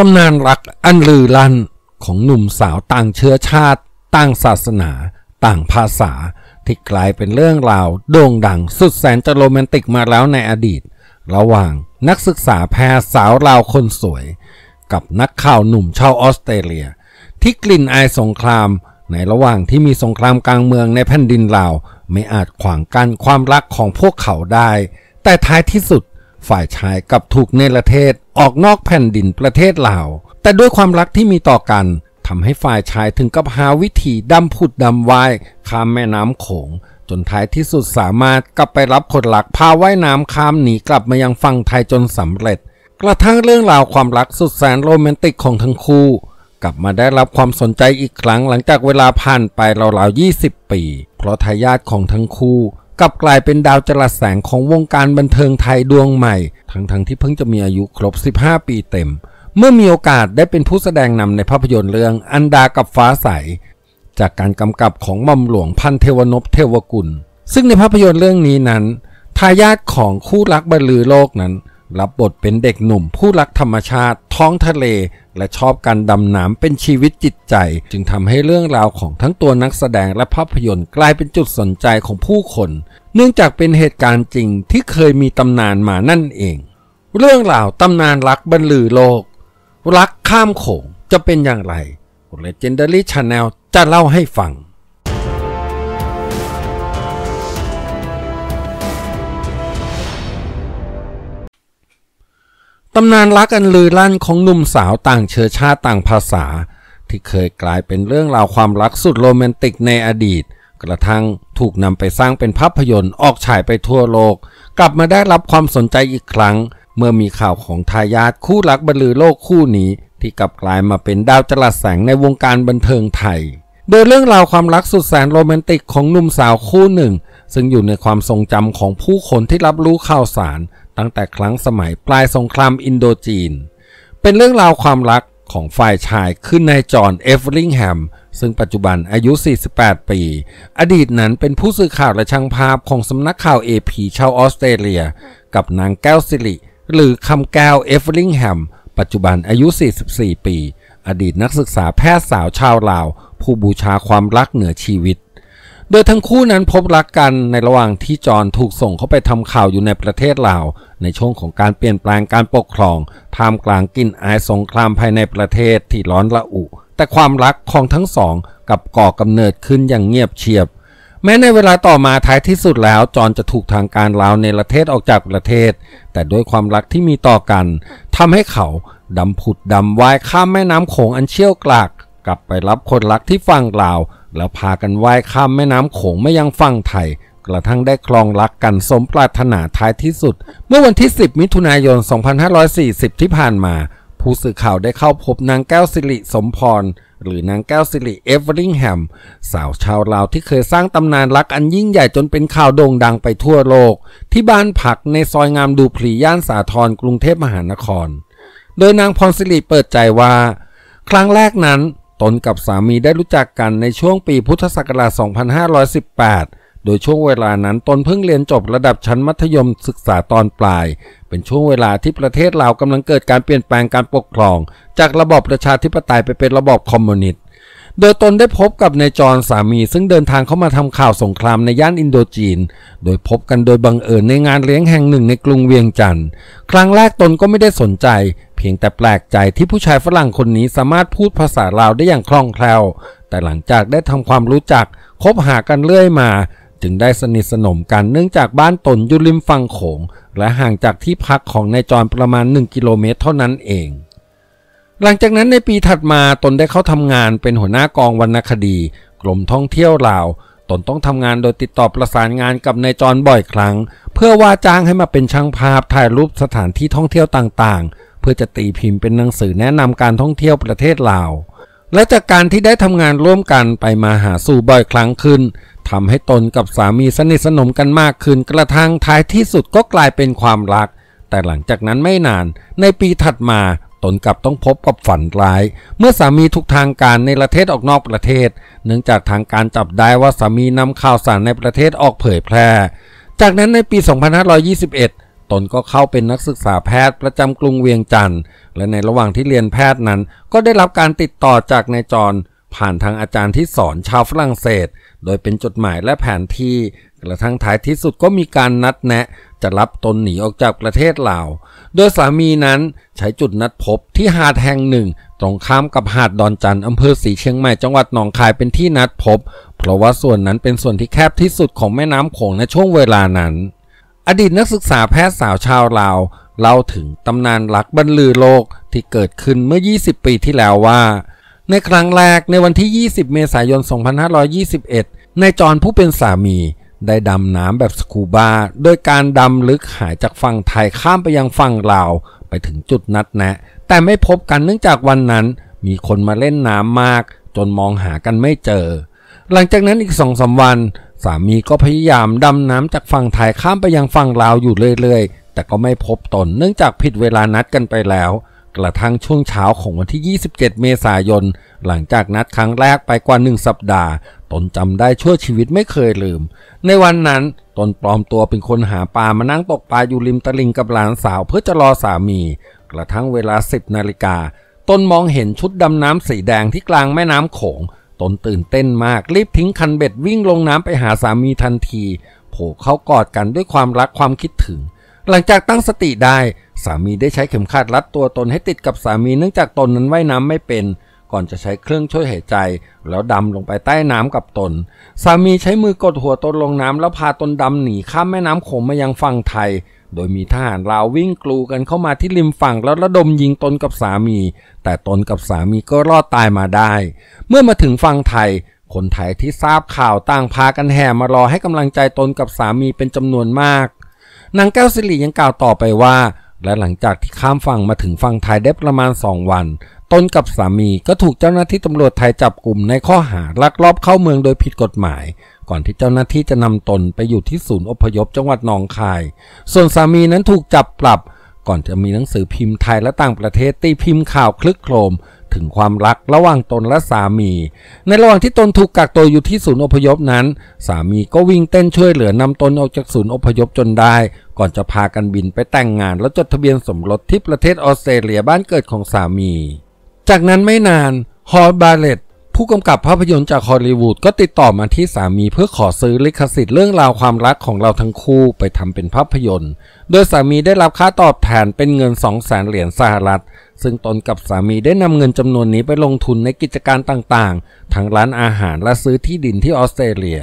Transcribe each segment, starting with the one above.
ตำนานรักอันลือลั่นของหนุ่มสาวต่างเชื้อชาติ ต่างศาสนาต่างภาษา ที่กลายเป็นเรื่องราวโด่งดังสุดแสนจะโรแมนติกมาแล้วในอดีต ระหว่างนักศึกษาแพทย์สาวลาวคนสวย กับนักข่าวหนุ่มชาวออสเตรเลีย ที่กลิ่นอายสงครามในระหว่างที่มีสงครามกลางเมืองในแผ่นดินลาวไม่อาจขวางกั้นความรักของพวกเขาได้ แต่ท้ายที่สุดฝ่ายชายกับถูกเนรเทศ ออกนอกแผ่นดินประเทศลาว แต่ด้วยความรักที่มีต่อกันทำให้ฝ่ายชายถึงกับหาวิธีดำผุดดำวายข้ามแม่น้ำโขงจนท้ายที่สุดสามารถกลับไปรับคนหลักพาว่ายน้ำข้ามหนีกลับมายังฝั่งไทยจนสำเร็จ กระทั่งเรื่องราวความรักสุดแสนโรแมนติกของทั้งคู่กลับมาได้รับความสนใจอีกครั้งหลังจากเวลาผ่านไปราวๆ20 ปี เพราะทายาทของทั้งคู่กลับกลายเป็นดาวจรัสแสงของวงการบันเทิงไทยดวงใหม่ ทั้งๆทที่เพิ่งจะมีอายุครบ 15 ปีเต็ม เมื่อมีโอกาสได้เป็นผู้แสดงนำในภาพยนตร์เรื่องอันดากับฟ้าใส จากการกำกับของม่อมหลวงพันเทวนพเทวกุล ซึ่งในภาพยนตร์เรื่องนี้นั้น ทายาทของคู่รักบรรลือโลกนั้นรับบทเป็นเด็กหนุ่มผู้รักธรรมชาติท้องทะเล และชอบการดำน้ำเป็นชีวิตจิตใจ จึงทำให้เรื่องราวของทั้งตัวนักแสดงและภาพยนตร์กลายเป็นจุดสนใจของผู้คน เนื่องจากเป็นเหตุการณ์จริงที่เคยมีตำนานมานั่นเอง เรื่องราวตำนานรักบรรลือโลก รักข้ามโขงจะเป็นอย่างไร Legendary Channel จะเล่าให้ฟังตำนานรักอันลือลั่นของหนุ่มสาวต่างเชื้อชาติต่างภาษา ที่เคยกลายเป็นเรื่องราวความรักสุดโรแมนติกในอดีต กระทั่งถูกนำไปสร้างเป็นภาพยนตร์ออกฉายไปทั่วโลก กลับมาได้รับความสนใจอีกครั้งเมื่อมีข่าวของทายาทคู่รักบรรลือโลกคู่นี้ ที่กลับกลายมาเป็นดาวจรัสแสงในวงการบันเทิงไทยโดยเรื่องราวความรักสุดแสนโรแมนติกของหนุ่มสาวคู่หนึ่ง ซึ่งอยู่ในความทรงจำของผู้คนที่รับรู้ข่าวสารตั้งแต่ครั้งสมัยปลายสงครามอินโดจีน เป็นเรื่องราวความรักของฝ่ายชายขึ้นนายจอห์นเอฟริงแฮม ซึ่งปัจจุบันอายุ 48 ปี อดีตนั้นเป็นผู้สื่อข่าวและช่างภาพของสำนักข่าว AP ชาวออสเตรเลียกับนางแก้วสิริหรือคำแก้วเอฟริงแฮม ปัจจุบันอายุ 44 ปี อดีตนักศึกษาแพทย์สาวชาวลาว ผู้บูชาความรักเหนือชีวิตโดยทั้งคู่นั้นพบรักกันในระหว่างที่จอนถูกส่งเข้าไปทำข่าวอยู่ในประเทศลาวในช่วงของการเปลี่ยนแปลงการปกครองท่ามกลางกินอายสงครามภายในประเทศที่ร้อนระอุ แต่ความรักของทั้งสองกับก่อกำเนิดขึ้นอย่างเงียบเชียบ แม้ในเวลาต่อมาท้ายที่สุดแล้วจอนจะถูกทางการลาวในประเทศออกจากประเทศ แต่ด้วยความรักที่มีต่อกันทำให้เขาดำผุดดำว่ายข้ามแม่น้ำโขงอันเชี่ยวกรากกลับไปรับคนรักที่ฝั่งลาว แล้วพากันว่ายข้ามแม่น้ำโขงไม่ยังฝั่งไทย กระทั่งได้คลองรักกันสมปรารถนาท้ายที่สุด เมื่อวันที่ 10 มิถุนายน 2540 ที่ผ่านมา ผู้สื่อข่าวได้เข้าพบนางแก้วสิริสมพร หรือนางแก้วสิริเอเวอริงแฮม สาวชาวลาวที่เคยสร้างตำนานรักอันยิ่งใหญ่จนเป็นข่าวโด่งดังไปทั่วโลก ที่บ้านผักในซอยงามดูพลีย่านสาทรกรุงเทพมหานคร โดยนางพรสิริเปิดใจว่า ครั้งแรกนั้นตนกับสามีได้รู้จักกันในช่วงปีพุทธศักราช2518 โดยช่วงเวลานั้นตนเพิ่งเรียนจบระดับชั้นมัธยมศึกษาตอนปลาย เป็นช่วงเวลาที่ประเทศลาวกำลังเกิดการเปลี่ยนแปลงการปกครอง จากระบอบประชาธิปไตยไปเป็นระบอบคอมมิวนิสต์โดยตนได้พบกับนายจรสามีซึ่งเดินทางเข้ามาทำข่าวสงครามในย่านอินโดจีน โดยพบกันโดยบังเอิญในงานเลี้ยงแห่งหนึ่งในกรุงเวียงจันทร์ครั้งแรกตนก็ไม่ได้สนใจ เพียงแต่แปลกใจที่ผู้ชายฝรั่งคนนี้สามารถพูดภาษาลาวได้อย่างคล่องแคล่วแต่หลังจากได้ทำความรู้จัก คบหากันเรื่อยมา จึงได้สนิทสนมกันเนื่องจากบ้านตนอยู่ริมฝั่งโขงและห่างจากที่พักของนายจรประมาณ 1 กิโลเมตร เท่านั้นเองหลังจากนั้นในปีถัดมาตนได้เข้าทำงานเป็นหัวหน้ากองวรรณคดีกรมท่องเที่ยวลาวตนต้องทำงานโดยติดต่อประสานงานกับนายจรบ่อยครั้ง เพื่อว่าจ้างให้มาเป็นช่างภาพถ่ายรูปสถานที่ท่องเที่ยวต่างๆ เพื่อจะตีพิมพ์เป็นหนังสือแนะนำการท่องเที่ยวประเทศลาวและจากการที่ได้ทำงานร่วมกันไปมาหาสู่บ่อยครั้งขึ้นทำให้ตนกับสามีสนิทสนมกันมากขึ้น กระทั่งท้ายที่สุดก็กลายเป็นความรัก แต่หลังจากนั้นไม่นาน ในปีถัดมาตนกลับต้องพบกับฝันร้ายเมื่อสามีถูกทางการในประเทศออกนอกประเทศ เนื่องจากทางการจับได้ว่าสามีนำข่าวสารในประเทศออกเผยแพร่จากนั้นในปี 2521 ตนก็เข้าเป็นนักศึกษาแพทย์ประจำกรุงเวียงจันทร์และในระหว่างที่เรียนแพทย์นั้น ก็ได้รับการติดต่อจากนายจอนผ่านทางอาจารย์ที่สอนชาวฝรั่งเศส โดยเป็นจดหมายและแผนที่กระทั่งท้ายที่สุดก็มีการนัดแนะจะรับตนหนีออกจากประเทศลาว โดยสามีนั้นใช้จุดนัดพบที่หาดแห่งหนึ่ง ตรงข้ามกับหาดดอนจันอำเภอสีเชียงใหม่จังหวัดหนองคายเป็นที่นัดพบ เพราะว่าส่วนนั้นเป็นส่วนที่แคบที่สุดของแม่น้ำโขงในช่วงเวลานั้น อดีตนักศึกษาแพทย์สาวชาวลาวเล่าถึงตำนานรักบรรลือโลกที่เกิดขึ้นเมื่อ 20 ปีที่แล้วว่า ในครั้งแรกในวันที่ 20 เมษายน 2521 นายจผู้เป็นสามีได้ดำน้ำแบบสกูบาโดยการดำลึกหายจากฝั่งไทยข้ามไปยังฝั่งลาว ไปถึงจุดนัดแนะ แต่ไม่พบกันเนื่องจากวันนั้น มีคนมาเล่นน้ำมาก จนมองหากันไม่เจอ หลังจากนั้นอีกสองสาวัน สามีก็พยายามดำน้ำจากฝั่งไทยข้ามไปยังฝั่งลาวอยู่เรื่อยๆแต่ก็ไม่พบตนเนื่องจากผิดเวลานัดกันไปแล้ว กระทั่งช่วงเช้าของวันที่ 27 เมษายนหลังจากนัดครั้งแรกไปกว่า 1 สัปดาห์ตนจำได้ชั่วชีวิตไม่เคยลืม ในวันนั้นตนปลอมตัวเป็นคนหาปลามานั่งตกปลาอยู่ริมตลิงกับหลานสาวเพื่อจะรอสามี กระทั่งเวลาสิบนาฬิกาตนมองเห็นชุดดำน้ำสีแดงที่กลางแม่น้ำโขงตนตื่นเต้นมากรีบทิ้งคันเบ็ดวิ่งลงน้ำไปหาสามีทันทีโผล่เข้ากอดกันด้วยความรักความคิดถึง หลังจากตั้งสติได้ สามีได้ใช้เข็มขัดรัดตัวตนให้ติดกับสามีเนื่องจากตนนั้นว่ายน้ำไม่เป็นก่อนจะใช้เครื่องช่วยหายใจ แล้วดำลงไปใต้น้ำกับตน สามีใช้มือกดหัวตนลงน้ำ แล้วพาตนดำหนี ข้ามแม่น้ำโขงมายังฝั่งไทย โดยมีทหารลาววิ่งกลูกันเข้ามาที่ริมฝั่งแล้วระดมยิงตนกับสามี แต่ตนกับสามีก็รอดตายมาได้ เมื่อมาถึงฝั่งไทย คนไทยที่ทราบข่าวต่างพากันแห่มารอให้กำลังใจตนกับสามีเป็นจำนวนมาก นางแก้วสิริยังกล่าวต่อไปว่าและหลังจากที่ข้ามฝั่งมาถึงฝั่งไทยได้ประมาณ 2 วันตนกับสามีก็ถูกเจ้าหน้าที่ตำรวจไทยจับกลุ่มในข้อหาลักลอบเข้าเมืองโดยผิดกฎหมาย ก่อนที่เจ้าหน้าที่จะนำตนไปอยู่ที่ศูนย์อพยพจังหวัดหนองคาย ส่วนสามีนั้นถูกจับปรับ ก่อนจะมีหนังสือพิมพ์ไทยและต่างประเทศตีพิมพ์ข่าวคลึกโครมถึงความรักระหว่างตนและสามี ในระหว่างที่ตนถูกกักตัวอยู่ที่ศูนย์อพยพนั้น สามีก็วิ่งเต้นช่วยเหลือนำตนออกจากศูนย์อพยพจนได้ ก่อนจะพากันบินไปแต่งงานและจดทะเบียนสมรสที่ประเทศออสเตรเลียบ้านเกิดของสามี จากนั้นไม่นาน ฮอลบาเลตผู้กำกับภาพยนตร์จากฮอลลีวูดก็ติดต่อมาที่สามีเพื่อขอซื้อลิขสิทธิ์เรื่องราวความรักของเราทั้งคู่ไปทำเป็นภาพยนตร์ โดยสามีได้รับค่าตอบแทนเป็นเงิน2 0 0แสนเหรียญสหรัฐ ซึ่งตนกับสามีได้นำเงินจำนวนนี้ไปลงทุนในกิจการต่างๆ ทั้งร้านอาหารและซื้อที่ดินที่ออสเตรเลีย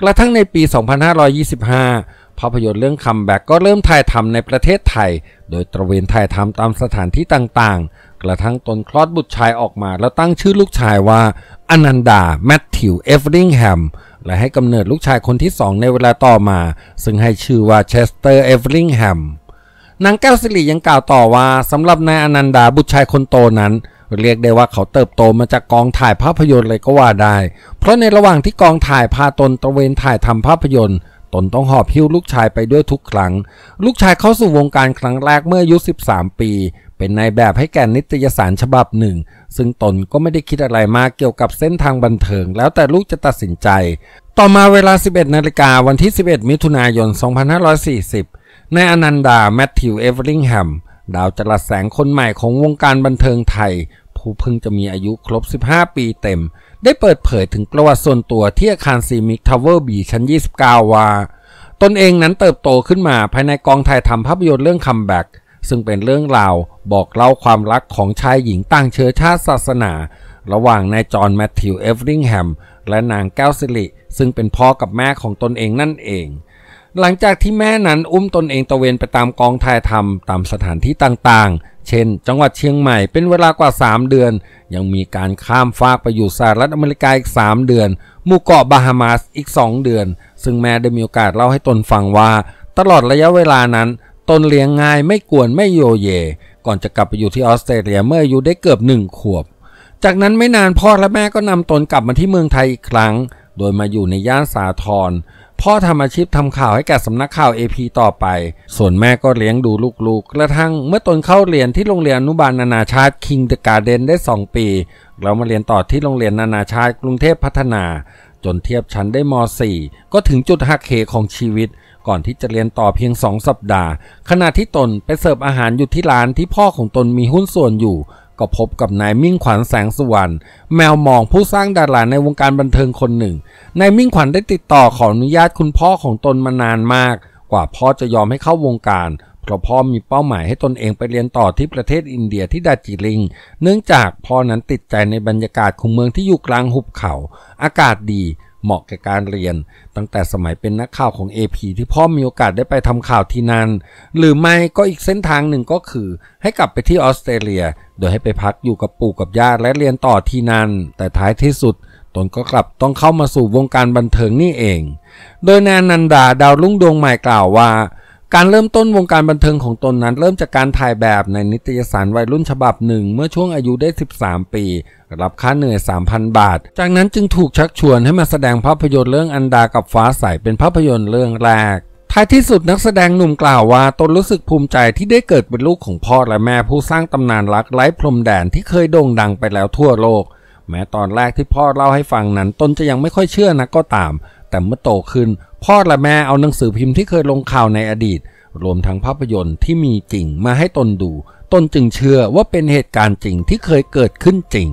กระทั่งในปี 2525 ภาพยนตร์เรื่องคัมแบ็กก็เริ่มถ่ายทำในประเทศไทย โดยตระเวนถ่ายทำตามสถานที่ต่างๆกระทั่งตนคลอดบุตรชายออกมาแล้วตั้งชื่อลูกชายว่าอนันดาแมทธิวเอฟริงแฮมและให้กำเนิดลูกชายคนที่สองในเวลาต่อมาซึ่งให้ชื่อว่าเชสเตอร์เอฟริงแฮมนางแก้วสิริยังกล่าวต่อว่าสำหรับนายอนันดาบุตรชายคนโตนั้น เรียกได้ว่าเขาเติบโตมาจากกองถ่ายภาพยนตร์เลยก็ว่าได้ เพราะในระหว่างที่กองถ่ายพาตนตระเวนถ่ายทำภาพยนตร์ ตนต้องหอบหิ้วลูกชายไปด้วยทุกครั้งลูกชายเข้าสู่วงการครั้งแรกเมื่ออายุ13ปีเป็นนายแบบให้แก่นิตยสารฉบับหนึ่ง ซึ่งตนก็ไม่ได้คิดอะไรมากเกี่ยวกับเส้นทางบันเทิงแล้วแต่ลูกจะตัดสินใจ ต่อมาเวลา 11นาฬิกาวันที่ 11 มิถุนายน 2540นายอนันดา แมทธิวเอเวอริงแฮมดาวจรัสแสงคนใหม่ของวงการบันเทิงไทย ผู้เพิ่งจะมีอายุครบ 15 ปีเต็ม ได้เปิดเผยถึงประวัติส่วนตัวที่อาคารซีมิกทาวเวอร์บีชั้น29ว่าตนเองนั้นเติบโตขึ้นมา ภายในกองถ่ายทำภาพยนตร์เรื่องคัมแบ็กซึ่งเป็นเรื่องราวบอกเล่าความรักของชายหญิงต่างเชื้อชาติศาสนา ระหว่างนายจอห์นแมทธิวเอฟริงแฮมและนางแก้วสิริซึ่งเป็นพ่อกับแม่ของตนเองนั่นเอง หลังจากที่แม่นั้น อุ้มตนเองตะเวนไปตามกองถ่ายทำตามสถานที่ต่างๆ เช่น จังหวัดเชียงใหม่เป็นเวลากว่า 3 เดือน ยังมีการข้ามฟากไปอยู่สหรัฐอเมริกาอีก 3 เดือนหมู่เกาะบาฮามาสอีก 2 เดือน ซึ่งแม่ได้มีโอกาสเล่าให้ตนฟังว่า ตลอดระยะเวลานั้นตนเลี้ยงง่ายไม่กวนไม่โยเย ก่อนจะกลับไปอยู่ที่ออสเตรเลียเมื่ออายุได้เกือบหนึ่งขวบ จากนั้นไม่นานพ่อและแม่ก็นำตนกลับมาที่เมืองไทยอีกครั้ง โดยมาอยู่ในย่านสาทรพ่อทำอาชีพทำข่าวให้แก่สำนักข่าว AP ต่อไป ส่วนแม่ก็เลี้ยงดูลูกๆ กระทั่งเมื่อตนเข้าเรียนที่โรงเรียนอนุบาลนานาชาติิงเดอะการ์เดนได้ 2 ปีเรามาเรียนต่อที่โรงเรียนนานาชาติกรุงเทพพัฒนา จนเทียบชั้นได้ม .4 ก็ถึงจุดหักเหของชีวิตก่อนที่จะเรียนต่อเพียงสองสัปดาห์ ขณะที่ตนไปเสิร์ฟอาหารอยู่ที่ร้านที่พ่อของตนมีหุ้นส่วนอยู่ ก็พบกับนายมิ่งขวัญแสงสุวรรณแมวมองผู้สร้างดาราในวงการบันเทิงคนหนึ่ง นายมิ่งขวัญได้ติดต่อขออนุญาตคุณพ่อของตนมานานมากกว่าพ่อจะยอมให้เข้าวงการ เพราะพ่อมีเป้าหมายให้ตนเองไปเรียนต่อที่ประเทศอินเดียที่ดาจิลิงเนื่องจากพ่อนั้นติดใจในบรรยากาศของเมืองที่อยู่กลางหุบเขา อากาศดีเหมาะแก่การเรียนตั้งแต่สมัยเป็นนักข่าวของ AP ที่พ่อมีโอกาสได้ไปทำข่าวที่นั่นหรือไม่ก็อีกเส้นทางหนึ่งก็คือให้กลับไปที่ออสเตรเลียโดยให้ไปพักอยู่กับปู่กับย่าและเรียนต่อที่นั่นแต่ท้ายที่สุดตนก็กลับต้องเข้ามาสู่วงการบันเทิงนี่เอง โดยนานันดาดาวรุ่งดวงใหม่กล่าวว่าการเริ่มต้นวงการบันเทิงของตนนั้นเริ่มจากการถ่ายแบบในนิตยสารวัยรุ่นฉบับหนึ่งเมื่อช่วงอายุได้ 13 ปี รับค่าเหนื่อย 3,000 บาท จากนั้นจึงถูกชักชวนให้มาแสดงภาพยนตร์เรื่องอันดากับฟ้าใสเป็นภาพยนตร์เรื่องแรกท้ายที่สุดนักแสดงหนุ่มกล่าวว่าตนรู้สึกภูมิใจที่ได้เกิดเป็นลูกของพ่อและแม่ผู้สร้างตำนานรักไร้พรมแดนที่เคยโด่งดังไปแล้วทั่วโลก แม้ตอนแรกที่พ่อเล่าให้ฟังนั้นตนจะยังไม่ค่อยเชื่อนะก็ตาม แต่เมื่อโตขึ้นพ่อและแม่เอาหนังสือพิมพ์ที่เคยลงข่าวในอดีต รวมทั้งภาพยนตร์ที่มีจริงมาให้ตนดู ตนจึงเชื่อว่าเป็นเหตุการณ์จริงที่เคยเกิดขึ้นจริง